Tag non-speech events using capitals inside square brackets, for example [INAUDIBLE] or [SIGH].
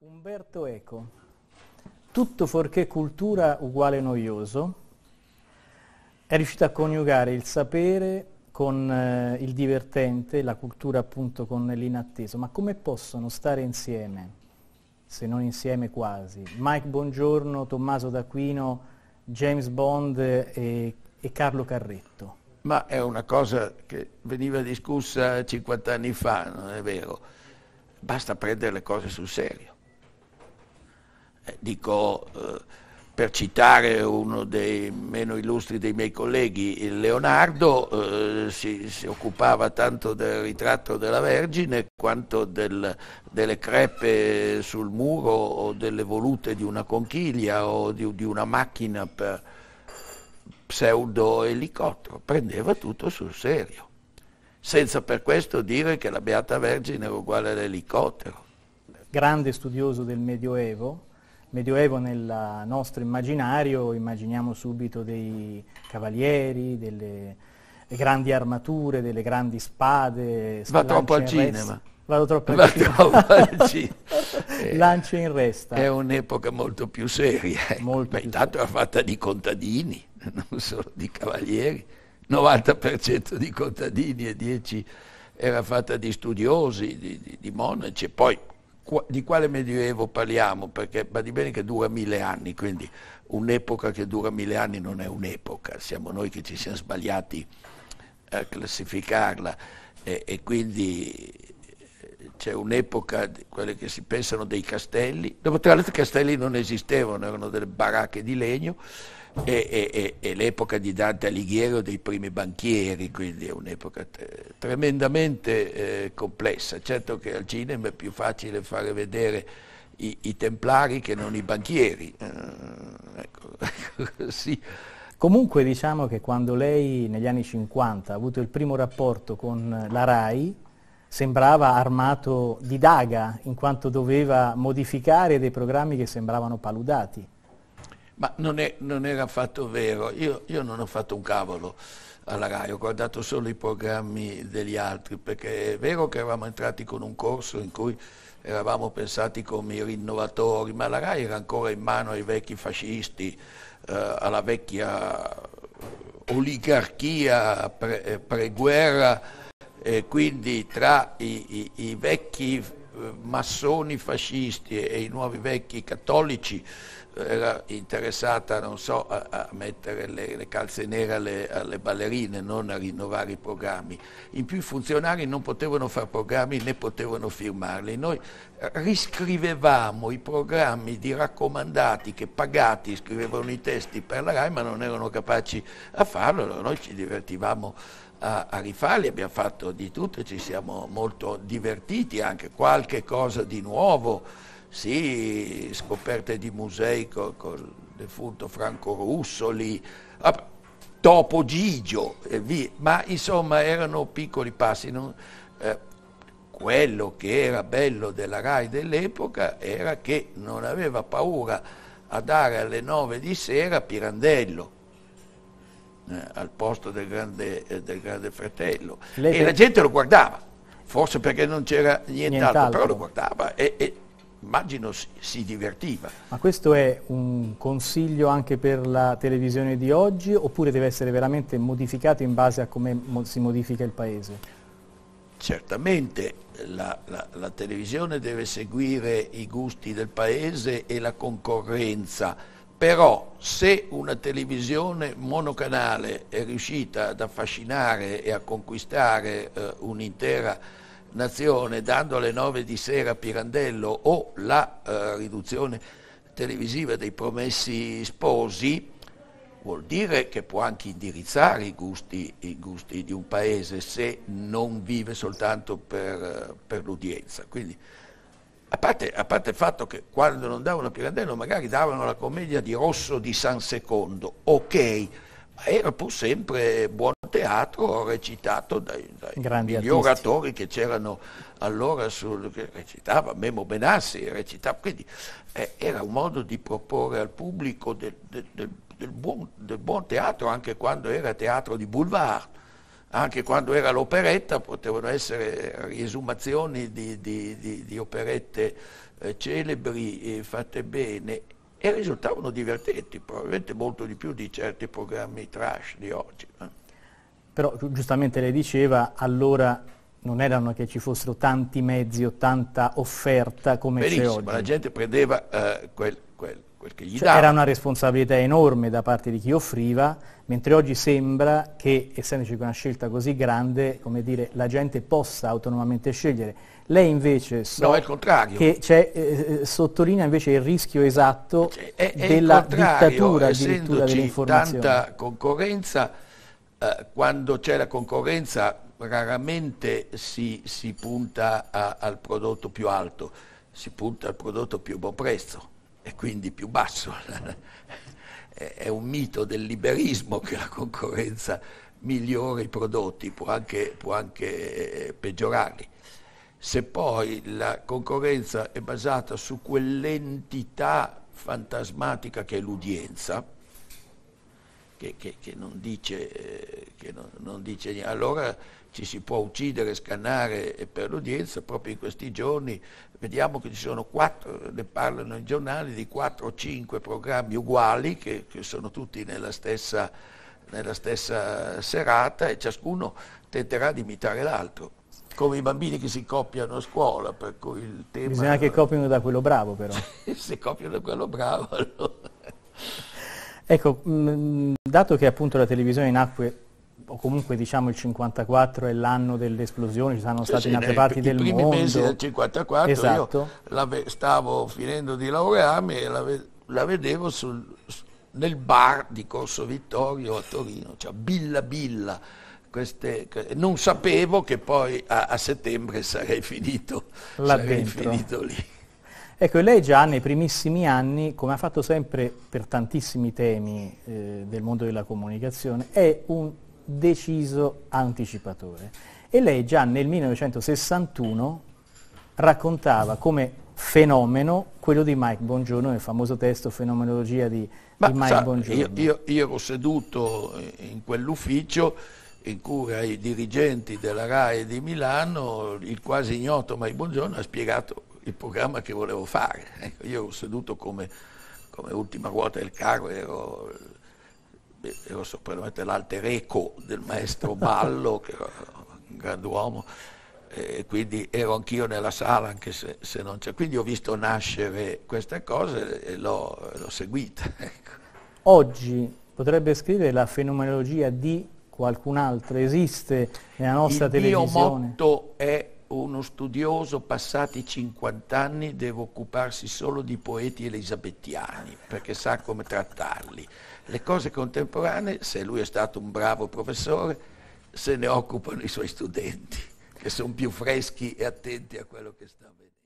Umberto Eco, tutto fuorché cultura uguale noioso, è riuscito a coniugare il sapere con eh, il divertente, la cultura appunto con l'inatteso, ma come possono stare insieme, se non insieme quasi, Mike Bongiorno, Tommaso D'Aquino, James Bond e e Carlo Carretto. Ma è una cosa che veniva discussa 50 anni fa, non è vero? Basta prendere le cose sul serio. Eh, dico, eh, per citare uno dei meno illustri dei miei colleghi, Leonardo eh, si, si, occupava tanto del ritratto della Vergine quanto del, delle crepe sul muro o delle volute di una conchiglia o di, di una macchina per, pseudo elicottero, prendeva tutto sul serio, senza per questo dire che la Beata Vergine era uguale all'elicottero. Grande studioso del Medioevo, Medioevo nel nostro immaginario immaginiamo subito dei cavalieri, delle grandi armature, delle grandi spade. Va troppo al cinema. Vado troppo al cinema. [LAUGHS] cinema. Eh, Lancia in resta. È un'epoca molto più seria. Eh. Molto Ma più intanto seria. era fatta di contadini. [LAUGHS] non solo di cavalieri, 90% di contadini e 10 era fatta di studiosi, di, di, di monaci, poi di quale medioevo parliamo? Perché va di bene che dura mille anni, quindi un'epoca che dura mille anni non è un'epoca, siamo noi che ci siamo sbagliati a classificarla e, e quindi c'è un'epoca, quelle che si pensano dei castelli, dopo tra l'altro i castelli non esistevano, erano delle baracche di legno, e, e, e, e l'epoca di Dante Alighiero dei primi banchieri, quindi è un'epoca t- tremendamente eh, complessa. Certo che al cinema è più facile fare vedere i, i templari che non i banchieri. Eh, ecco, [LAUGHS] sì. Comunque diciamo che quando lei negli anni 50 ha avuto il primo rapporto con la RAI, sembrava armato di daga, in quanto doveva modificare dei programmi che sembravano paludati. Ma non, è, non era affatto vero, io, io, non ho fatto un cavolo alla RAI, ho guardato solo i programmi degli altri, perché è vero che eravamo entrati con un corso in cui eravamo pensati come i rinnovatori, ma la RAI era ancora in mano ai vecchi fascisti, eh, alla vecchia oligarchia pre, eh, preguerra eh, quindi tra i, i, i vecchi eh, massoni fascisti e, e i nuovi vecchi cattolici eh, era interessata, non so, a, a mettere le, le, calze nere alle, alle, ballerine, non a rinnovare i programmi. In più i funzionari non potevano fare programmi né potevano firmarli. Noi riscrivevamo i programmi di raccomandati che pagati scrivevano i testi per la RAI ma non erano capaci a farlo, noi ci divertivamo a, a rifarli, abbiamo fatto di tutto, ci siamo molto divertiti, anche qualche cosa di nuovo, sì, scoperte di musei col, col defunto Franco Russoli, ah, Topo Gigio, e via. ma insomma erano piccoli passi. Non, eh, quello che era bello della RAI dell'epoca era che non aveva paura a dare alle 9 di sera Pirandello, eh, al posto del grande, eh, del grande fratello. Lei e la gente lo guardava, forse perché non c'era nient'altro, nient'altro. però lo guardava e, e immagino si, si, divertiva. Ma questo è un consiglio anche per la televisione di oggi oppure deve essere veramente modificato in base a come mo- si modifica il paese? Certamente la, la, la televisione deve seguire i gusti del paese e la concorrenza però se una televisione monocanale è riuscita ad affascinare e a conquistare eh, un'intera nazione dando alle nove di sera Pirandello o la eh, riduzione televisiva dei promessi sposi, vuol dire che può anche indirizzare i gusti, i gusti di un paese se non vive soltanto per, eh, per l'udienza. Quindi, a parte, a parte, il fatto che quando non davano Pirandello magari davano la commedia di Rosso di San Secondo, ok, ma era pur sempre buon teatro recitato dai, dai migliori attori che c'erano allora, sul, che recitava Memo Benassi, recitava, quindi eh, era un modo di proporre al pubblico del, del, del, buon, del buon teatro anche quando era teatro di boulevard anche quando era l'operetta, potevano essere riesumazioni di, di, di, di operette eh, celebri eh, fatte bene e risultavano divertenti, probabilmente molto di più di certi programmi trash di oggi. Però giustamente lei diceva, allora non erano che ci fossero tanti mezzi o tanta offerta come Benissimo, c'è oggi. la gente prendeva eh, quel, quel quel che gli cioè, dava. Era una responsabilità enorme da parte di chi offriva, mentre oggi sembra che, essendoci una scelta così grande, dire, la gente possa autonomamente scegliere. Lei invece so no, che eh, eh, sottolinea invece il rischio esatto cioè, è, è della dittatura addirittura dell'informazione. tanta concorrenza, eh, quando c'è la concorrenza raramente si, si punta a, al prodotto più alto, si punta al prodotto più a buon prezzo e quindi più basso. [LAUGHS] È un mito del liberismo che la concorrenza migliora i prodotti, può anche, può anche eh, peggiorarli. Se poi la concorrenza è basata su quell'entità fantasmatica che è l'udienza, che, che, che, non dice, eh, che non, non dice niente. Allora ci si può uccidere, scannare per l'udienza, proprio in questi giorni vediamo che ci sono quattro, ne parlano i giornali, di quattro o cinque programmi uguali che, che sono tutti nella stessa, nella stessa serata e ciascuno tenterà di imitare l'altro come i bambini che si copiano a scuola, per cui il tema... Bisogna che copiano da quello bravo però. Se [LAUGHS] copiano da quello bravo allora... Ecco, mh, mm, dato che appunto la televisione nacque o comunque diciamo il 54 è l'anno dell'esplosione, ci sono state sì, in altre eh, parti del mondo. I primi mesi del 54 esatto. io stavo finendo di laurearmi e la, ve la vedevo sul, nel bar di Corso Vittorio a Torino, cioè Billa Billa. Queste, non sapevo che poi a, a settembre sarei finito, sarei finito lì. Ecco, lei già nei primissimi anni, come ha fatto sempre per tantissimi temi eh, del mondo della comunicazione, è un deciso anticipatore. E lei già nel 1961 raccontava come fenomeno quello di Mike Bongiorno il famoso testo Fenomenologia di, Ma, di Mike sa, Bongiorno. Io, io, io ero seduto in quell'ufficio in cui ai dirigenti della RAE di Milano il quasi ignoto Mike Bongiorno ha spiegato il programma che volevo fare. Ecco, io ero seduto come, come, ultima ruota del carro, ero, ero probabilmente l'alter eco del maestro [LAUGHS] Ballo, che era un grand'uomo, e quindi ero anch'io nella sala, anche se, se non c'è. Quindi ho visto nascere queste cose e l'ho, l'ho seguita. [LAUGHS] Ecco. Oggi potrebbe scrivere la fenomenologia di qualcun altro, esiste nella nostra il televisione? Il mio motto è studioso passati 50 anni deve occuparsi solo di poeti elisabettiani perché sa come trattarli. Le cose contemporanee, se lui è stato un bravo professore, se ne occupano i suoi studenti che sono più freschi e attenti a quello che sta vedendo.